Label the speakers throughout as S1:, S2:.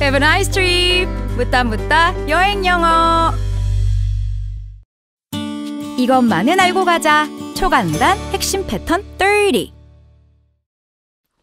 S1: Have a nice trip. 무따무따 여행 영어. 이것만은 알고 가자. 초간단 핵심 패턴 30.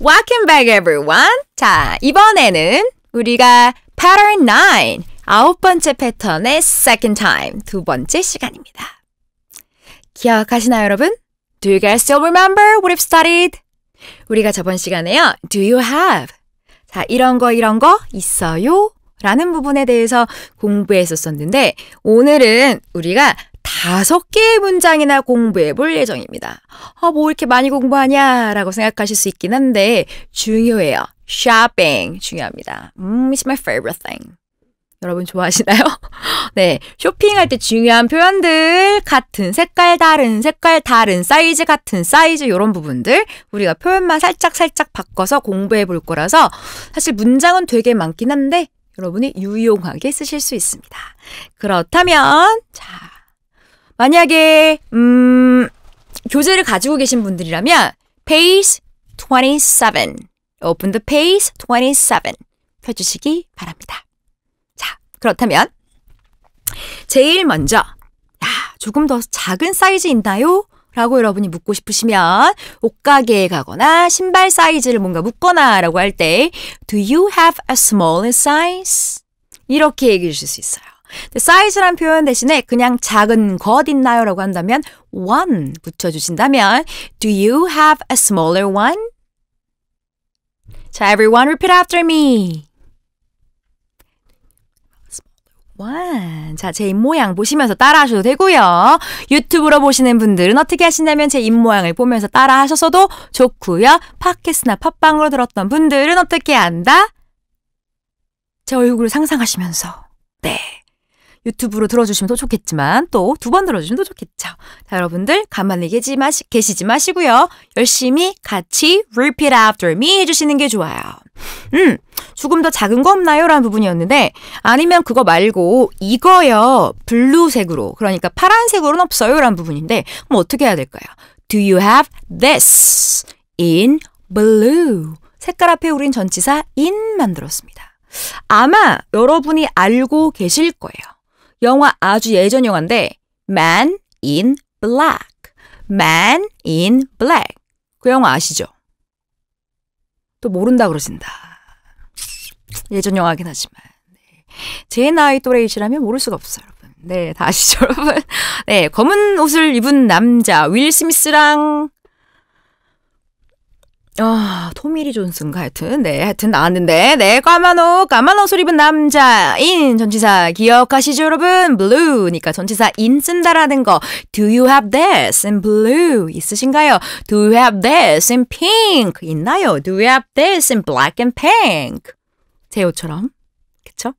S1: Welcome back everyone. 자, 이번에는 우리가 pattern 9, 아홉 번째 패턴의 second time, 두 번째 시간입니다. 기억하시나요, 여러분? Do you guys still remember what we've studied? 우리가 저번 시간에요. Do you have 자, 이런 거, 이런 거 있어요? 라는 부분에 대해서 공부했었었는데, 오늘은 우리가 다섯 개의 문장이나 공부해 볼 예정입니다. 어, 뭐 이렇게 많이 공부하냐? 라고 생각하실 수 있긴 한데, 중요해요. s h 중요합니다. 음, it's my favorite thing. 여러분 좋아하시나요? 네, 쇼핑할 때 중요한 표현들 같은 색깔 다른 색깔 다른 사이즈 같은 사이즈 이런 부분들 우리가 표현만 살짝 살짝 바꿔서 공부해 볼 거라서 사실 문장은 되게 많긴 한데 여러분이 유용하게 쓰실 수 있습니다. 그렇다면 자 만약에 음 교재를 가지고 계신 분들이라면 페이지 27 오픈드 페이지 27 펴주시기 바랍니다. 자 그렇다면 제일 먼저, 야, 조금 더 작은 사이즈 있나요? 라고 여러분이 묻고 싶으시면 옷가게에 가거나 신발 사이즈를 뭔가 묻거나 라고 할 때 Do you have a smaller size? 이렇게 얘기해 주실 수 있어요. 사이즈란 표현 대신에 그냥 작은 것 있나요? 라고 한다면 one 붙여주신다면 Do you have a smaller one? 자, everyone repeat after me. 와, 자, 제 입모양 보시면서 따라 하셔도 되고요. 유튜브로 보시는 분들은 어떻게 하시냐면 제 입모양을 보면서 따라 하셔서도 좋고요. 팟캐스트나 팟빵으로 들었던 분들은 어떻게 한다? 제 얼굴을 상상하시면서. 네. 유튜브로 들어주시면 더 좋겠지만 또 두 번 들어주시면 더 좋겠죠. 자, 여러분들 가만히 계시, 마시, 계시지 마시고요. 열심히 같이 repeat after me 해주시는 게 좋아요. 음, 조금 더 작은 거 없나요? 라는 부분이었는데, 아니면 그거 말고, 이거요. 블루색으로. 그러니까 파란색으로는 없어요. 라는 부분인데, 그럼 어떻게 해야 될까요? Do you have this in blue? 색깔 앞에 우린 전치사 in 만들었습니다. 아마 여러분이 알고 계실 거예요. 영화 아주 예전 영화인데, Man in Black. Man in Black. 그 영화 아시죠? 또 모른다 그러신다. 예전 영화긴 하지만. 네. 제 나이 또래이시라면 모를 수가 없어요, 여러분. 네, 다시 여러분. 네, 검은 옷을 입은 남자, 윌 스미스랑 아, 토미리 존슨가 하여튼 네 하여튼 나왔는데 네 까만옷 까만옷 옷 입은 남자인 전치사 기억하시죠 여러분 blue니까 전치사 인 쓴다라는 거 do you have this in blue 있으신가요 do you have this in pink 있나요 do you have this in black and pink 제 옷처럼 그쵸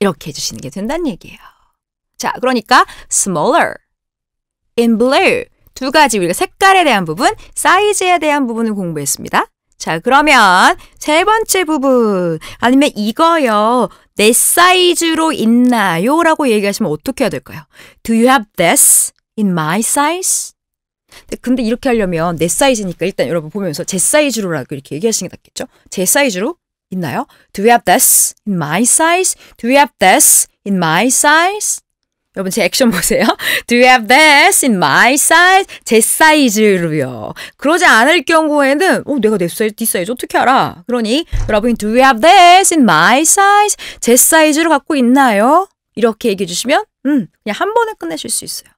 S1: 이렇게 해주시는 게 된다는 얘기예요 자 그러니까 smaller in blue 두 가지 우리가 색깔에 대한 부분, 사이즈에 대한 부분을 공부했습니다. 자, 그러면 세 번째 부분 아니면 이거요. 내 사이즈로 있나요? 라고 얘기하시면 어떻게 해야 될까요? Do you have this in my size? 네, 근데 이렇게 하려면 내 사이즈니까 일단 여러분 보면서 제 사이즈로라고 이렇게 얘기하시는 게 낫겠죠? 제 사이즈로 있나요? Do you have this in my size? Do you have this in my size? 여러분 제 액션 보세요. Do you have this in my size? 제 사이즈로요. 그러지 않을 경우에는 어 내가 내 사이즈, 네 사이즈 어떻게 알아? 그러니 여러분 Do you have this in my size? 제 사이즈로 갖고 있나요? 이렇게 얘기해 주시면 음 그냥 한 번에 끝내실 수 있어요.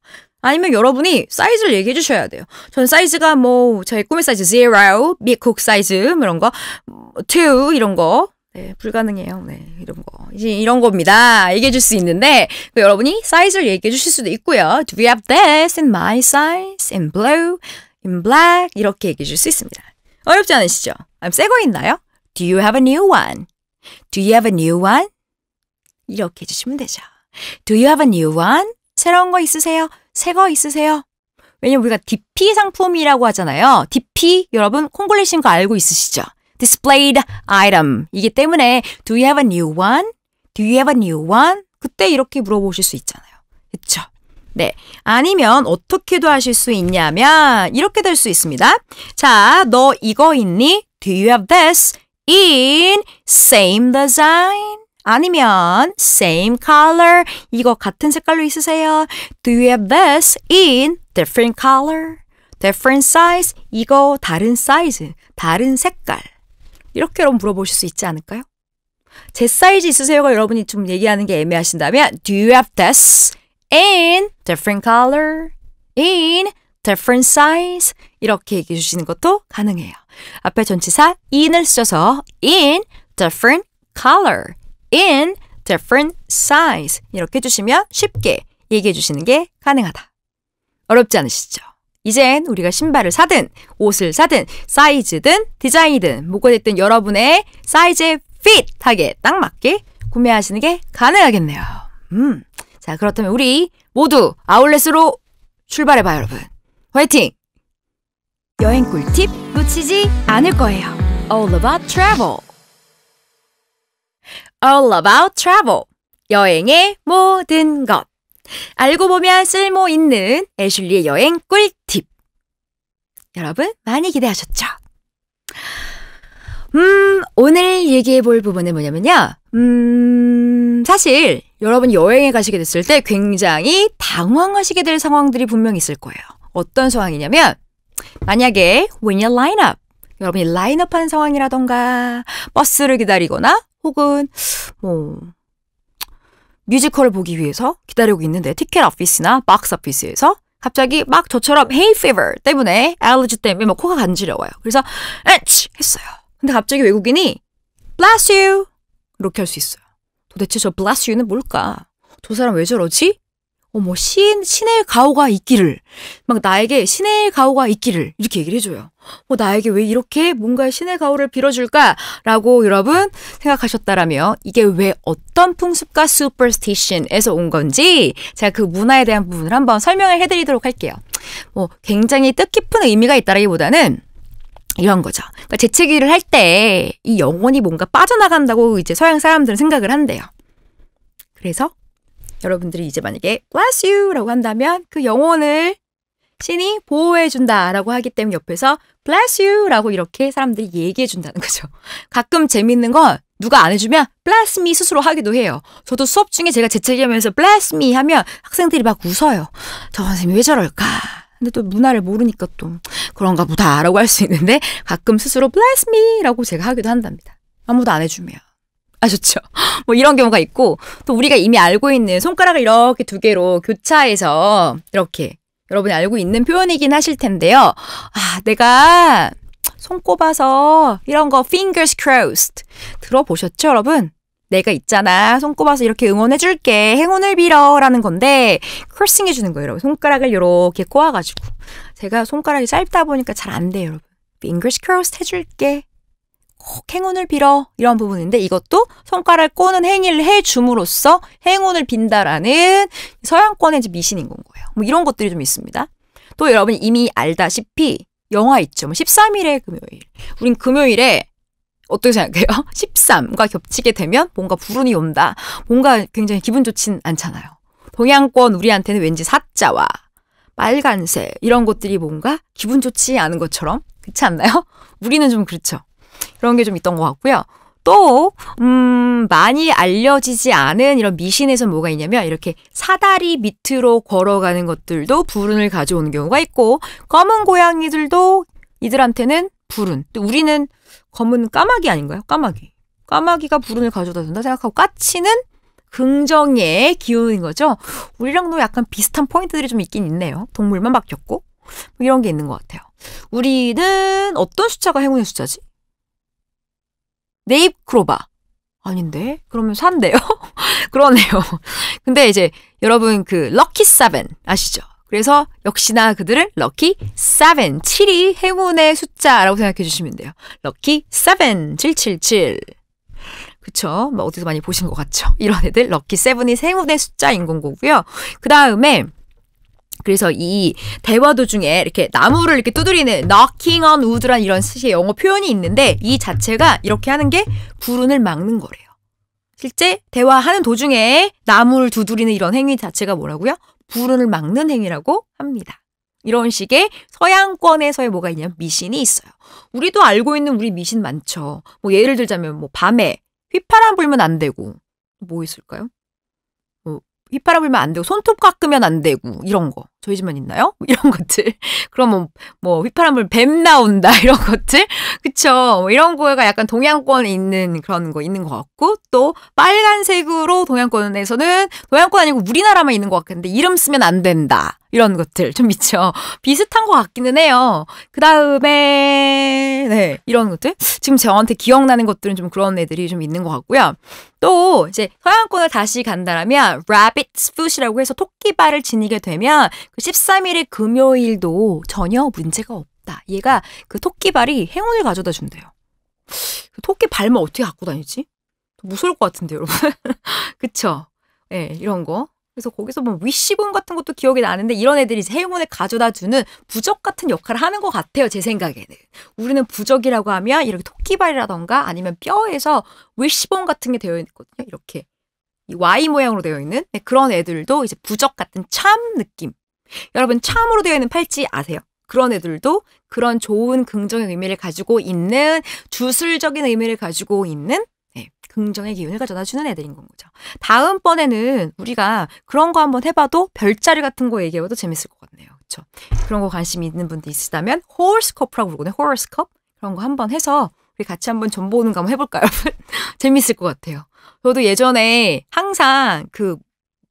S1: 아니면 여러분이 사이즈를 얘기해 주셔야 돼요. 전 사이즈가 뭐제 꿈의 사이즈 0, 미국 사이즈 이런 뭐 거2 이런 거 뭐, 네, 불가능해요. 네, 이런 거. 이제 이런 겁니다. 얘기해 줄 수 있는데, 그 여러분이 사이즈를 얘기해 주실 수도 있고요. Do you have this in my size? In blue? In black? 이렇게 얘기해 줄 수 있습니다. 어렵지 않으시죠? 그럼 아, 새거 있나요? Do you have a new one? Do you have a new one? 이렇게 해주시면 되죠. Do you have a new one? 새로운 거 있으세요? 새 거 있으세요? 왜냐면 우리가 DP 상품이라고 하잖아요. DP 여러분 콩글리신거 알고 있으시죠? displayed item 이기 때문에 do you have a new one? do you have a new one? 그때 이렇게 물어보실 수 있잖아요. 그쵸? 네. 아니면 어떻게도 하실 수 있냐면 이렇게 될 수 있습니다. 자, 너 이거 있니? do you have this? in same design? 아니면 same color 이거 같은 색깔로 있으세요? Do you have this in different color? different size 이거 다른 사이즈, 다른 색깔 이렇게라도 물어보실 수 있지 않을까요? 제 사이즈 있으세요가 여러분이 좀 얘기하는 게 애매하신다면 Do you have this in different color? in different size? 이렇게 얘기해 주시는 것도 가능해요. 앞에 전치사 in을 쓰셔서 in different color, in different size 이렇게 해주시면 쉽게 얘기해 주시는 게 가능하다. 어렵지 않으시죠? 이젠 우리가 신발을 사든 옷을 사든 사이즈든 디자인이든 뭐가 됐든 여러분의 사이즈에 핏하게 딱 맞게 구매하시는 게 가능하겠네요. 음. 자, 그렇다면 우리 모두 아울렛으로 출발해봐요, 여러분. 화이팅! 여행 꿀팁 놓치지 않을 거예요. All about travel. All about travel. 여행의 모든 것. 알고 보면 쓸모 있는 애슐리의 여행 꿀팁. 여러분, 많이 기대하셨죠? 음, 오늘 얘기해 볼 부분은 뭐냐면요. 음, 사실 여러분 여행에 가시게 됐을 때 굉장히 당황하시게 될 상황들이 분명 있을 거예요. 어떤 상황이냐면, 만약에 when you line up, 여러분이 라인업 하는 상황이라던가, 버스를 기다리거나, 혹은, 뭐, 뮤지컬을 보기 위해서 기다리고 있는데 티켓 오피스나 박스 오피스에서 갑자기 막 저처럼 헤이 이버 때문에 알러지 때문에 막 코가 간지러워요. 그래서 에치 했어요. 근데 갑자기 외국인이 bless you 이렇게 할 수 있어요. 도대체 저 bless you는 뭘까? 저 사람 왜 저러지? 어신 신의 가호가 있기를 막 나에게 신의 가호가 있기를 이렇게 얘기를 해줘요. 어, 나에게 왜 이렇게 뭔가 신의 가호를 빌어줄까라고 여러분 생각하셨다라며 이게 왜 어떤 풍습과 superstition에서 온 건지 제가 그 문화에 대한 부분을 한번 설명을 해드리도록 할게요. 뭐 굉장히 뜻깊은 의미가 있다라기보다는 이런 거죠. 그러니까 재채기를 할 때 이 영혼이 뭔가 빠져나간다고 이제 서양 사람들은 생각을 한대요. 그래서 여러분들이 이제 만약에 bless you라고 한다면 그 영혼을 신이 보호해준다라고 하기 때문에 옆에서 bless you라고 이렇게 사람들이 얘기해준다는 거죠. 가끔 재밌는 건 누가 안 해주면 bless me 스스로 하기도 해요. 저도 수업 중에 제가 재채기하면서 bless me 하면 학생들이 막 웃어요. 저 선생님이 왜 저럴까? 근데 또 문화를 모르니까 또 그런가 보다라고 할 수 있는데 가끔 스스로 bless me라고 제가 하기도 한답니다. 아무도 안 해주면. 아셨죠? 뭐 이런 경우가 있고 또 우리가 이미 알고 있는 손가락을 이렇게 두 개로 교차해서 이렇게 여러분이 알고 있는 표현이긴 하실 텐데요. 아, 내가 손 꼽아서 이런 거 fingers crossed 들어보셨죠, 여러분? 내가 있잖아. 손 꼽아서 이렇게 응원해줄게. 행운을 빌어라는 건데 crossing 해주는 거예요, 여러분. 손가락을 이렇게 꼬아가지고 제가 손가락이 짧다 보니까 잘 안 돼요, 여러분. fingers crossed 해줄게. 행운을 빌어 이런 부분인데 이것도 손가락 꼬는 행위를 해줌으로써 행운을 빈다라는 서양권의 미신인 건 거예요. 뭐 이런 것들이 좀 있습니다. 또 여러분 이미 알다시피 영화 있죠. 13일에 뭐 금요일. 우린 금요일에 어떻게 생각해요? 13과 겹치게 되면 뭔가 불운이 온다. 뭔가 굉장히 기분 좋진 않잖아요. 동양권 우리한테는 왠지 사자와 빨간색 이런 것들이 뭔가 기분 좋지 않은 것처럼 그렇지 않나요? 우리는 좀 그렇죠. 이런 게 좀 있던 것 같고요. 또, 음, 많이 알려지지 않은 이런 미신에서 뭐가 있냐면, 이렇게 사다리 밑으로 걸어가는 것들도 불운을 가져오는 경우가 있고, 검은 고양이들도 이들한테는 불운. 우리는 검은 까마귀 아닌가요? 까마귀. 까마귀가 불운을 가져다 준다 생각하고, 까치는 긍정의 기운인 거죠. 우리랑도 약간 비슷한 포인트들이 좀 있긴 있네요. 동물만 바뀌었고. 뭐 이런 게 있는 것 같아요. 우리는 어떤 숫자가 행운의 숫자지? 네잎 크로바. 아닌데? 그러면 산대요? 그러네요. 근데 이제 여러분 그 럭키 세븐 아시죠? 그래서 역시나 그들을 럭키 세븐 7이 행운의 숫자라고 생각해 주시면 돼요. 럭키 세븐 777. 그쵸? 뭐 어디서 많이 보신 것 같죠? 이런 애들 럭키 세븐이 행운의 숫자인 건 거고요. 그 다음에 그래서 이 대화 도중에 이렇게 나무를 이렇게 두드리는 knocking on wood란 이런 시의 영어 표현이 있는데 이 자체가 이렇게 하는 게 불운을 막는 거래요. 실제 대화하는 도중에 나무를 두드리는 이런 행위 자체가 뭐라고요? 불운을 막는 행위라고 합니다. 이런 식의 서양권에서의 뭐가 있냐면 미신이 있어요. 우리도 알고 있는 우리 미신 많죠. 뭐 예를 들자면 뭐 밤에 휘파람 불면 안 되고 뭐 있을까요? 휘파람 불면 안 되고 손톱 깎으면 안 되고 이런 거 저희 집만 있나요? 이런 것들 그러면 뭐, 뭐 휘파람 불뱀 나온다 이런 것들 그쵸 뭐 이런 거가 약간 동양권에 있는 그런 거 있는 것 같고 또 빨간색으로 동양권에서는 동양권 아니고 우리나라만 있는 것 같은데 이름 쓰면 안 된다 이런 것들 좀 있죠. 비슷한 것 같기는 해요. 그 다음에 네 이런 것들 지금 저한테 기억나는 것들은 좀 그런 애들이 좀 있는 것 같고요. 또 이제 서양권을 다시 간다라면 rabbit's foot이라고 해서 토끼발을 지니게 되면 그 13일의 금요일도 전혀 문제가 없다. 얘가 그 토끼발이 행운을 가져다 준대요. 그 토끼 발만 어떻게 갖고 다니지? 무서울 것 같은데 여러분. 그쵸? 예, 네, 이런 거. 그래서 거기서 뭐 위시본 같은 것도 기억이 나는데 이런 애들이 행운을 가져다 주는 부적 같은 역할을 하는 것 같아요. 제 생각에는. 우리는 부적이라고 하면 이렇게 토끼발이라던가 아니면 뼈에서 위시본 같은 게 되어 있거든요. 이렇게. 이 Y 모양으로 되어 있는 네, 그런 애들도 이제 부적 같은 참 느낌. 여러분 참으로 되어 있는 팔찌 아세요? 그런 애들도 그런 좋은 긍정의 의미를 가지고 있는 주술적인 의미를 가지고 있는 긍정의 기운을 가져다주는 애들인 건 거죠. 다음번에는 우리가 그런 거 한번 해봐도 별자리 같은 거 얘기해봐도 재밌을 것 같네요. 그렇죠? 그런 거 관심 있는 분들 있으시다면 호르스컵이라고 부르거든요. 호르스컵 그런 거 한번 해서 우리 같이 한번 전 보는 거 한번 해볼까요? 재밌을 것 같아요. 저도 예전에 항상 그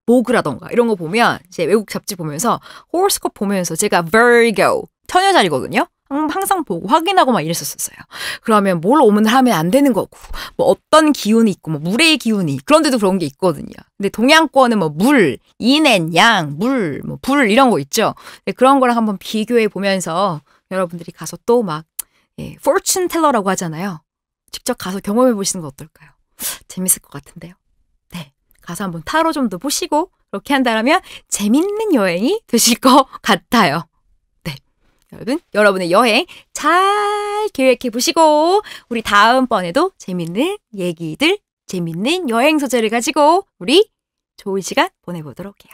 S1: 모그라던가 이런 거 보면 이제 외국 잡지 보면서 호르스컵 보면서 제가 Virgo 처녀자리거든요. 음, 항상 보고 확인하고 막 이랬었어요. 그러면 뭘오면 하면 안 되는 거고, 뭐 어떤 기운이 있고, 뭐 물의 기운이, 그런데도 그런 게 있거든요. 근데 동양권은 뭐 물, 인앤 양, 물, 뭐 불 이런 거 있죠. 네, 그런 거랑 한번 비교해 보면서 여러분들이 가서 또 막, 예, f o r t 라고 하잖아요. 직접 가서 경험해 보시는 거 어떨까요? 재밌을 것 같은데요. 네. 가서 한번 타로 좀 더 보시고, 그렇게 한다면 재밌는 여행이 되실 것 같아요. 여러분, 여러분의 여행 잘 계획해 보시고 우리 다음번에도 재밌는 얘기들, 재밌는 여행 소재를 가지고 우리 좋은 시간 보내보도록 해요.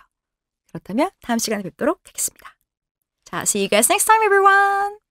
S1: 그렇다면 다음 시간에 뵙도록 하겠습니다. 자, see you guys next time everyone!